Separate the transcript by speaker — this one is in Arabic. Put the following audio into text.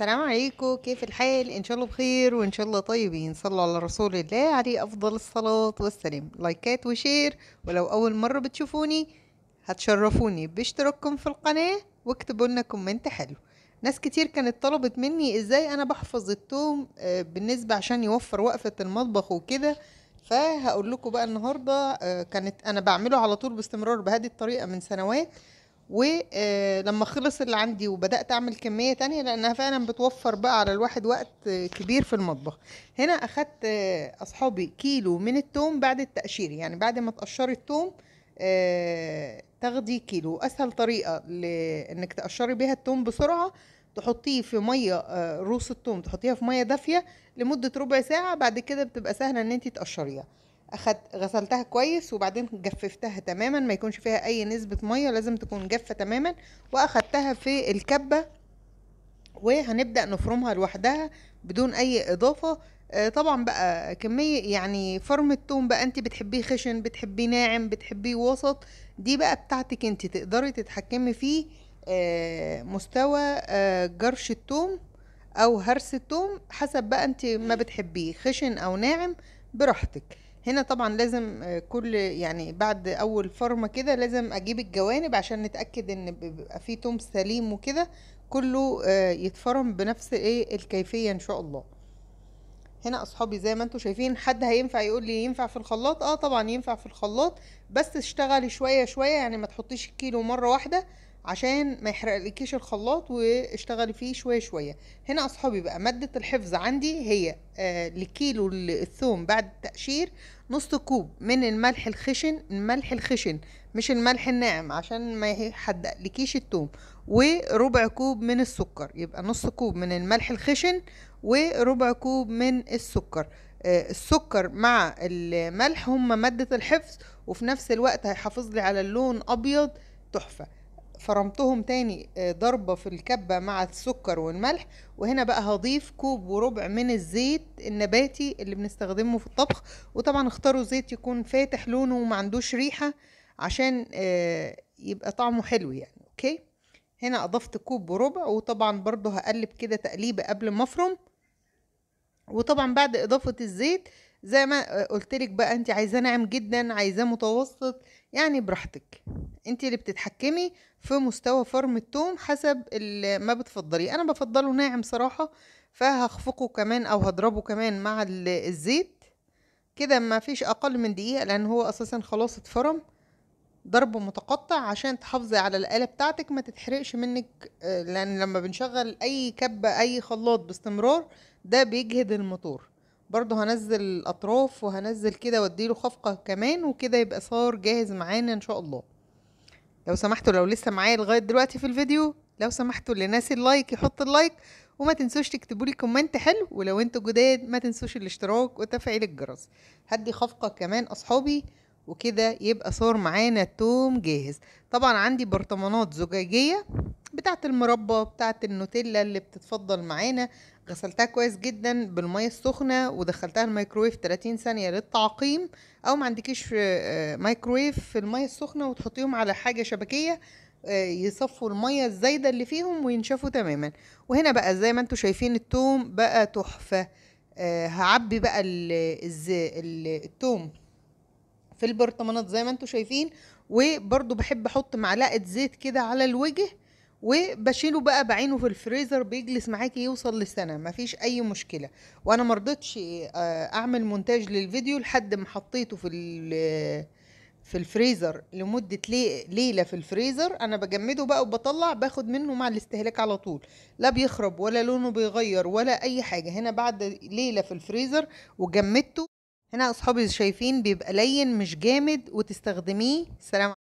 Speaker 1: السلام عليكم كيف الحال ان شاء الله بخير وان شاء الله طيبين صلوا على رسول الله عليه افضل الصلاه والسلام لايكات وشير ولو اول مره بتشوفوني هتشرفوني باشتراككم في القناه واكتبوا لنا كومنت حلو ناس كتير كانت طلبت مني ازاي انا بحفظ التوم آه، بالنسبه عشان يوفر وقفه المطبخ وكده فهقول لكم بقى النهارده آه، كانت انا بعمله على طول باستمرار بهذه الطريقه من سنوات ولما خلص اللي عندي وبدات اعمل كميه تانية لانها فعلا بتوفر بقى على الواحد وقت كبير في المطبخ هنا اخدت اصحابي كيلو من التوم بعد التقشير يعني بعد ما تقشري التوم آه، تاخدي كيلو اسهل طريقه لانك تقشري بيها التوم بسرعه تحطيه في ميه آه، روس التوم تحطيها في ميه دافيه لمده ربع ساعه بعد كده بتبقى سهله ان انت تقشريها أخد غسلتها كويس وبعدين جففتها تماما ما يكونش فيها اي نسبه ميه لازم تكون جافه تماما واخدتها في الكبه وهنبدا نفرمها لوحدها بدون اي اضافه آه، طبعا بقى كمية يعني فرم التوم بقى انت بتحبيه خشن بتحبيه ناعم بتحبيه وسط دي بقى بتاعتك انت تقدري تتحكمي في آه، مستوى آه، جرش التوم او هرس التوم حسب بقى انت ما بتحبيه خشن او ناعم براحتك هنا طبعا لازم آه، كل يعني بعد اول فرمه كده لازم اجيب الجوانب عشان نتاكد ان بيبقى في توم سليم وكده كله آه، يتفرم بنفس ايه الكيفيه ان شاء الله هنا اصحابي زي ما انتم شايفين حد هينفع يقول لي ينفع في الخلاط اه طبعا ينفع في الخلاط بس اشتغلي شويه شويه يعني ما تحطيش الكيلو مره واحده عشان ما يحرقلكيش الخلاط واشتغلي فيه شويه شويه هنا اصحابي بقى ماده الحفظ عندي هي آه لكيلو الثوم بعد التقشير نص كوب من الملح الخشن الملح الخشن مش الملح الناعم عشان ما يحدقلكيش الثوم وربع كوب من السكر يبقى نص كوب من الملح الخشن وربع كوب من السكر آه، السكر مع الملح هما مادة الحفظ وفي نفس الوقت هيحافظ لي على اللون أبيض تحفة فرمتهم تاني آه، ضربة في الكبة مع السكر والملح وهنا بقى هضيف كوب وربع من الزيت النباتي اللي بنستخدمه في الطبخ وطبعا اختاروا زيت يكون فاتح لونه وما عندوش ريحة عشان آه، يبقى طعمه حلو يعني اوكي هنا اضفت كوب وربع وطبعا برضو هقلب كده تقليبة قبل ما افرم وطبعا بعد اضافة الزيت زي ما قلت لك بقى انت عايزاه ناعم جدا عايزاه متوسط يعني براحتك انت اللي بتتحكمي في مستوى فرم التوم حسب ما بتفضليه انا بفضله ناعم صراحه فهخفقه كمان او هضربه كمان مع الزيت كده ما فيش اقل من دقيقه لان هو اساسا خلاص اتفرم ضرب متقطع عشان تحافظي على الآلة بتاعتك ما تتحرقش منك آه، لأن لما بنشغل أي كبة أي خلاط باستمرار ده بيجهد الموتور برضو هنزل الاطراف وهنزل كده واديله خفقة كمان وكده يبقى صار جاهز معانا ان شاء الله لو سمحتوا لو لسه معايا لغاية دلوقتي في الفيديو لو سمحتوا لناس اللايك يحط اللايك وما تنسوش تكتبوا لي كومنت حلو ولو انتوا جداد ما تنسوش الاشتراك وتفعيل الجرس هدي خفقة كمان اصحابي وكده يبقى صار معانا التوم جاهز طبعا عندي برطمانات زجاجية بتاعت المربى بتاعت النوتيلا اللي بتتفضل معانا غسلتها كويس جدا بالمية السخنة ودخلتها الميكرويف 30 ثانية للتعقيم أو ما عندكيش آه، مايكرويف في المية السخنة وتحطيهم على حاجة شبكية آه، يصفوا المية الزايدة اللي فيهم وينشفوا تماما وهنا بقى زي ما انتوا شايفين التوم بقى تحفة آه، هعبي بقى التوم في البرطمانات زي ما انتوا شايفين وبرضو بحب احط معلقة زيت كده على الوجه وبشيله بقى بعينه في الفريزر بيجلس معاكي يوصل لسنه مفيش اي مشكله وانا مرضتش آه، اعمل مونتاج للفيديو لحد ما حطيته في في الفريزر لمدة ليلة في الفريزر أنا بجمده بقى وبطلع باخد منه مع الاستهلاك على طول لا بيخرب ولا لونه بيغير ولا أي حاجة هنا بعد ليلة في الفريزر وجمدته هنا أصحابي شايفين بيبقى لين مش جامد وتستخدميه سلام